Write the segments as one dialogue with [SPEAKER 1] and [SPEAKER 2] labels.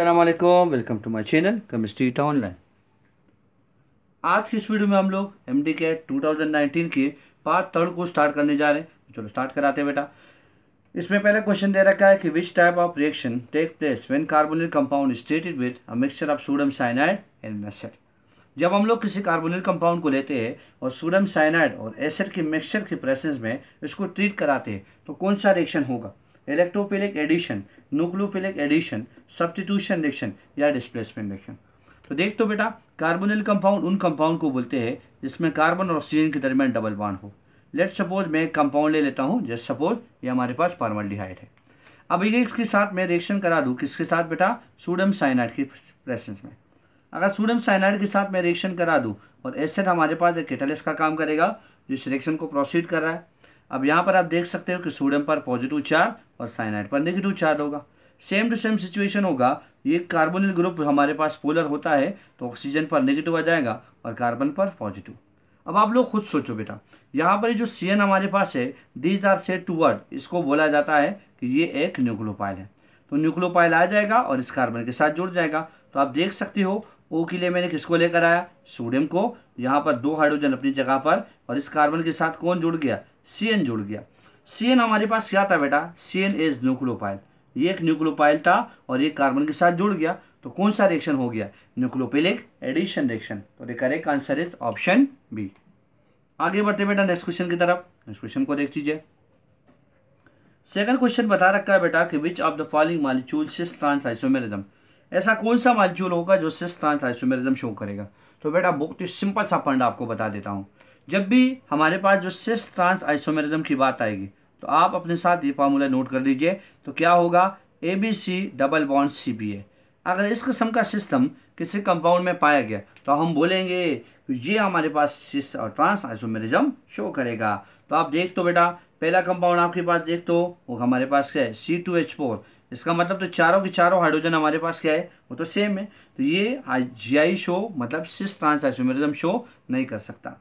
[SPEAKER 1] अल्लाम welcome to my channel chemistry टा online आज की इस वीडियो में हम लोग एम डी के टू के पार्ट थर्ड को स्टार्ट करने जा रहे हैं चलो स्टार्ट कराते हैं बेटा इसमें पहला क्वेश्चन दे रखा है कि which type of reaction take place when carbonyl compound stated with a mixture of sodium cyanide and acid जब हम लोग किसी कार्बोनिल कंपाउंड को लेते हैं और सोडियम साइनाइड और एसिड के मिक्सचर के प्रेसेंस में इसको ट्रीट कराते हैं तो कौन सा रिएक्शन होगा electrophilic addition nucleophilic addition substitution reaction या डिस्प्लेसमेंट रिएक्शन तो देख तो बेटा कार्बोनिल कंपाउंड उन कंपाउंड को बोलते हैं जिसमें कार्बन और ऑक्सीजन के दरमियान डबल बॉन्ड हो लेट सपोज मैं कंपाउंड ले लेता हूँ जैसे सपोज ये हमारे पास फार्मलडिहाइड है अब ये इसके साथ मैं रिएक्शन करा दूँ किसके साथ बेटा सोडियम साइनाइड की प्रेसेंस में अगर सोडियम साइनाइड के साथ मैं रिएक्शन करा दूँ और एसिड हमारे पास एक केटलिस्ट का काम करेगा जिस रिएक्शन को प्रोसीड कर रहा है अब यहाँ पर आप देख सकते हो कि सोडियम पर पॉजिटिव चार्ज और साइनाइड पर नेगेटिव चार्ज होगा सेम टू सेम सिचुएशन होगा ये कार्बोनिल ग्रुप हमारे पास पोलर होता है तो ऑक्सीजन पर नेगेटिव आ जाएगा और कार्बन पर पॉजिटिव अब आप लोग खुद सोचो बेटा यहाँ पर जो सी हमारे पास है दीज आर से वर्ड इसको बोला जाता है कि ये एक न्यूक्लोपाइल है तो न्यूक्लोपाइल आ जाएगा और इस कार्बन के साथ जुड़ जाएगा तो आप देख सकते हो ओ के लिए मैंने किसको लेकर आया सोडियम को यहाँ पर दो हाइड्रोजन अपनी जगह पर और इस कार्बन के साथ कौन जुड़ गया सी एन जुड़ गया सी एन हमारे पास क्या था बेटा सी एन एज न्यूक्लोपाइल ये एक न्यूक्लोपाइल था और ये कार्बन के साथ जुड़ गया तो कौन सा रिएक्शन हो गया न्यूक्लोपेलिक एडिशन रिएक्शन तो correct answer is option B आगे बढ़ते बेटा नेक्स्ट क्वेश्चन की तरफ नेक्स्ट क्वेश्चन को देख लीजिए सेकंड क्वेश्चन बता रखा है बेटा कि which of the following molecule cis trans isomerism ऐसा कौन सा मालिक्यूल होगा जो सिस ट्रांस आइसोमेरिज्म शो करेगा तो बेटा बहुत ही सिंपल सा पॉइंट आपको बता देता हूँ जब भी हमारे पास जो सिस ट्रांस आइसोमेरिज्म की बात आएगी तो आप अपने साथ ये फार्मूला नोट कर लीजिए तो क्या होगा A B C double bond C B A अगर इस किस्म का सिस्टम किसी कंपाउंड में पाया गया तो हम बोलेंगे ये हमारे पास सिस और ट्रांस आइसोमेरिज्म शो करेगा तो आप देख तो बेटा पहला कंपाउंड आपके पास देख तो वो हमारे पास क्या है सी टू एच फोर इसका मतलब तो चारों के चारों हाइड्रोजन हमारे पास क्या है वो तो सेम है तो ये जी आई शो मतलब सिस ट्रांस आइसोमेरिज्म शो नहीं कर सकता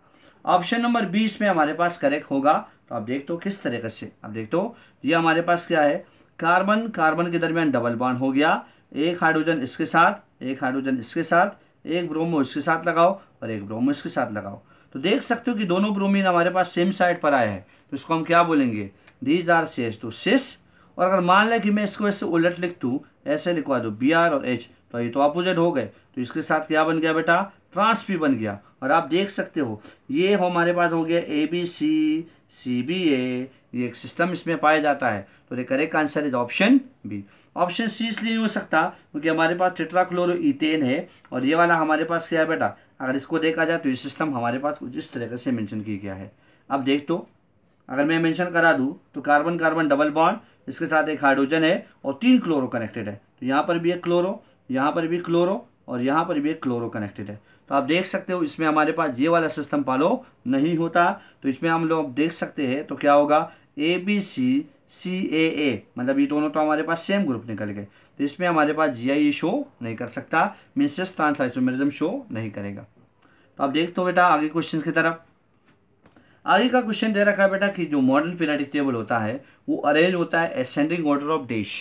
[SPEAKER 1] ऑप्शन नंबर बी इसमें हमारे पास करेक्ट होगा तो आप देख दो किस तरीके से आप देख दो ये हमारे पास क्या है कार्बन कार्बन के दरमियान डबल बॉन्ड हो गया एक हाइड्रोजन इसके साथ एक हाइड्रोजन इसके साथ एक ब्रोमो इसके साथ लगाओ और एक ब्रोमो इसके साथ लगाओ तो देख सकते हो कि दोनों ब्रोमीन हमारे पास सेम साइड पर आए हैं तो इसको हम क्या बोलेंगे दीज आर सेस तो सिस और अगर मान लें कि मैं इसको ऐसे उलट लिख दूँ ऐसे लिखवा दूँ बी आर और एच तो ये तो अपोजिट हो गए तो इसके साथ क्या बन गया बेटा ट्रांस पी बन गया और आप देख सकते हो ये हो हमारे पास हो गया ए बी सी सी बी ए ये एक सिस्टम इसमें पाया जाता है तो the correct answer is option B option C इसलिए नहीं हो सकता क्योंकि हमारे पास इथेन है और ये वाला हमारे पास क्या है बेटा अगर इसको देखा जाए तो ये सिस्टम हमारे पास कुछ इस तरीके से मेंशन किया गया है अब देख दो तो, अगर मैं मेंशन करा दूँ तो कार्बन कार्बन डबल बॉन्ड इसके साथ एक हाइड्रोजन है और तीन क्लोरो कनेक्टेड है तो यहाँ पर भी एक क्लोरो यहाँ पर भी क्लोरो और यहाँ पर भी एक क्लोरो कनेक्टेड है तो आप देख सकते हो इसमें हमारे पास ये वाला सिस्टम फॉलो नहीं होता तो इसमें हम लोग देख सकते हैं तो क्या होगा ए बी सी सी ए ए मतलब ये दोनों तो हमारे पास सेम ग्रुप निकल गए तो इसमें हमारे पास जी आई शो नहीं कर सकता मिसेस ट्रांसलेशनरिज्म शो नहीं करेगा तो आप देखते हो बेटा आगे क्वेश्चन की तरफ आगे का क्वेश्चन दे रखा है बेटा कि जो मॉडर्न पीरियडिक टेबल होता है वो अरेंज होता है एसेंडिंग ऑर्डर ऑफ डेश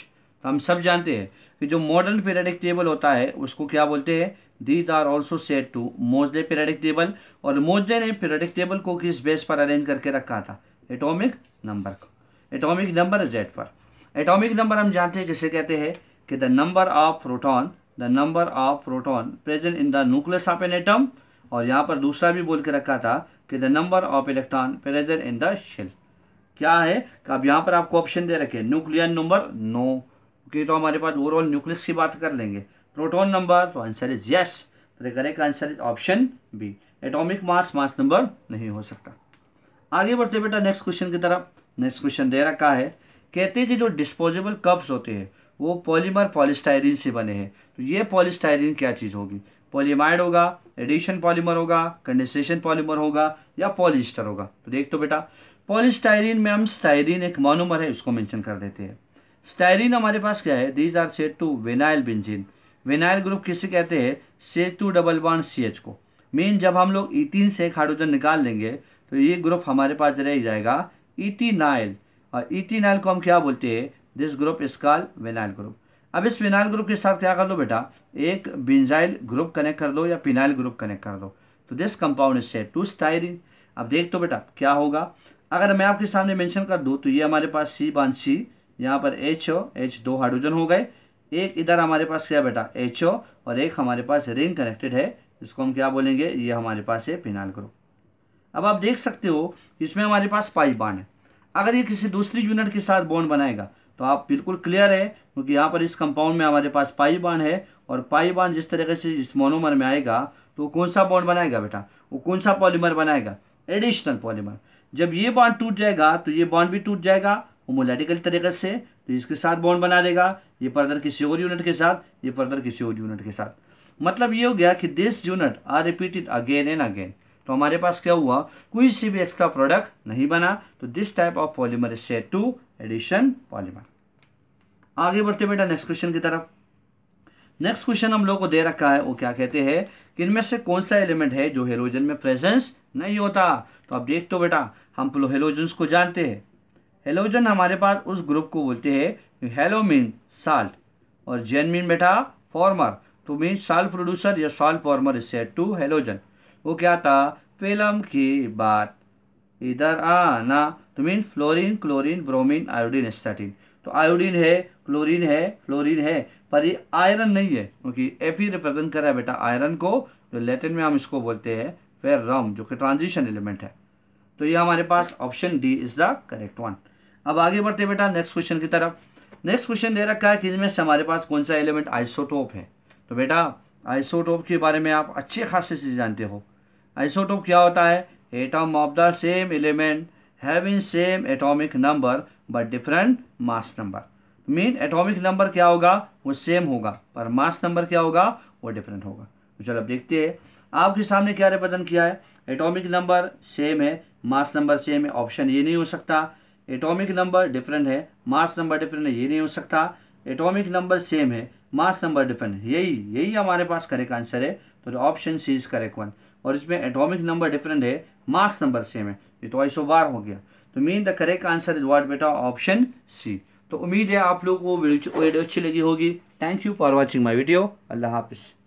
[SPEAKER 1] तो हम सब जानते हैं कि जो मॉडर्न पीरियडिक टेबल होता है उसको क्या बोलते हैं these are also said to Moseley periodic table और मोजले ने पीरियडिक टेबल को किस बेस पर अरेंज करके रखा था एटॉमिक नंबर को एटॉमिक नंबर जेड पर एटॉमिक नंबर हम जानते हैं किसे कहते हैं कि the number of proton the number of proton present in the nucleus of an atom और यहाँ पर दूसरा भी बोल के रखा था कि the number of electron present in the shell क्या है अब यहाँ पर आपको ऑप्शन दे रखे न्यूक्लियर नंबर नो no. क्योंकि तो हमारे पास ओवरऑल न्यूक्लियस की बात कर लेंगे प्रोटोन नंबर तो आंसर इज यस तो correct answer is option B atomic mass mass number नहीं हो सकता आगे बढ़ते बेटा नेक्स्ट क्वेश्चन की तरफ नेक्स्ट क्वेश्चन दे रखा है कहते हैं कि जो डिस्पोजेबल कप्स होते हैं वो पॉलीमर पॉलिस्टायरीन से बने हैं तो ये पॉलिस्टाइरिन क्या चीज़ होगी पॉलीमाइड होगा एडिशन पॉलीमर होगा कंडेंसेशन पॉलीमर होगा या पॉलिस्टर होगा तो देख तो बेटा पॉलिस्टाइरिन में हम स्टाइरिन एक मोनोमर है उसको मेंशन कर देते हैं स्टायरिन हमारे पास क्या है these are said to vinyl benzene vinyl group किसे कहते हैं से two double one C H को मीन जब हम लोग ईटीन e से हाइड्रोजन निकाल लेंगे तो ये ग्रुप हमारे पास रह जाएगा ईटीनाइल e और ईटीनाइल e को हम क्या बोलते हैं this group is called vinyl group अब इस विनाइल ग्रुप के साथ क्या कर लो बेटा एक बिंजाइल ग्रुप कनेक्ट कर दो या पिनाइल ग्रुप कनेक्ट कर दो तो this compound is said to styrene अब देख तो बेटा क्या होगा अगर मैं आपके सामने मेंशन कर दूँ तो ये हमारे पास सी बान सी यहाँ पर एच ओ एच दो हाइड्रोजन हो गए एक इधर हमारे पास क्या बेटा एच ओ और एक हमारे पास रिंग कनेक्टेड है इसको हम क्या बोलेंगे ये हमारे पास है पिनाल ग्रुप अब आप देख सकते हो इसमें हमारे पास पाइप बांड है अगर ये किसी दूसरी यूनिट के साथ बॉन्ड बनाएगा तो आप बिल्कुल क्लियर है क्योंकि यहाँ पर इस कंपाउंड में हमारे पास पाई बांड है और पाई बांड जिस तरीके से इस मोनोमर में आएगा तो कौन सा बॉन्ड बनाएगा बेटा वो कौन सा पॉलीमर बनाएगा एडिशनल पॉलीमर जब ये बॉन्ड टूट जाएगा तो ये बॉन्ड भी टूट जाएगा होमोलैटिकल तरीके से तो इसके साथ बॉन्ड बना देगा ये फर्दर किसी और यूनिट के साथ ये फर्दर किसी और यूनिट के साथ मतलब ये हो गया कि this unit are repeated again and again तो हमारे पास क्या हुआ कोई सी भी एक्स्ट्रा प्रोडक्ट नहीं बना तो this type of polymer is said to addition polymer आगे बढ़ते बेटा नेक्स्ट क्वेश्चन की तरफ नेक्स्ट क्वेश्चन हम लोग को दे रखा है वो क्या कहते हैं कि इनमें से कौन सा एलिमेंट है जो हेलोजन में प्रेजेंस नहीं होता तो आप देख तो बेटा हम हेलोजन को जानते हैं हेलोजन हमारे पास उस ग्रुप को बोलते हैं हेलो मीन साल्ट और जेन मीन बेटा फॉर्मर टू तो मीन साल्ट प्रोड्यूसर या salt former is said to halogen वो क्या था फिल्म की बात इधर आना टू तो mean fluorine chlorine bromine iodine astatine तो आयोडीन है क्लोरीन है फ्लोरीन है पर ये आयरन नहीं है क्योंकि एफ ही रिप्रेजेंट कर रहा है बेटा आयरन को जो लेटिन में हम इसको बोलते हैं फेर रम जो कि ट्रांजिशन एलिमेंट है तो ये हमारे पास option D is the correct one अब आगे बढ़ते बेटा नेक्स्ट क्वेश्चन की तरफ नेक्स्ट क्वेश्चन दे रखा है कि इनमें से हमारे पास कौन सा एलिमेंट आइसोटोप है तो बेटा आइसोटोप के बारे में आप अच्छे खासे से जानते हो आइसोटोप क्या होता है atom of the same element having same atomic number but different mass number mean atomic number क्या होगा वो सेम होगा पर मास नंबर क्या होगा वो डिफरेंट होगा तो चलो अब देखते हैं आपके सामने क्या रिप्रेजेंट किया है एटॉमिक नंबर सेम है मास नंबर सेम है ऑप्शन ये नहीं हो सकता एटॉमिक नंबर डिफरेंट है मास नंबर डिफरेंट है ये नहीं हो सकता एटॉमिक नंबर सेम है मास नंबर डिफरेंट यही यही हमारे पास करेक्ट आंसर है तो option C is correct one और इसमें एटॉमिक नंबर डिफरेंट है मास नंबर सेम है ये तो ऐसो बार हो गया तो mean the correct answer is what बेटा ऑप्शन सी तो उम्मीद है आप लोग को वीडियो अच्छी लगी होगी thank you for watching my video Allah हाफिज़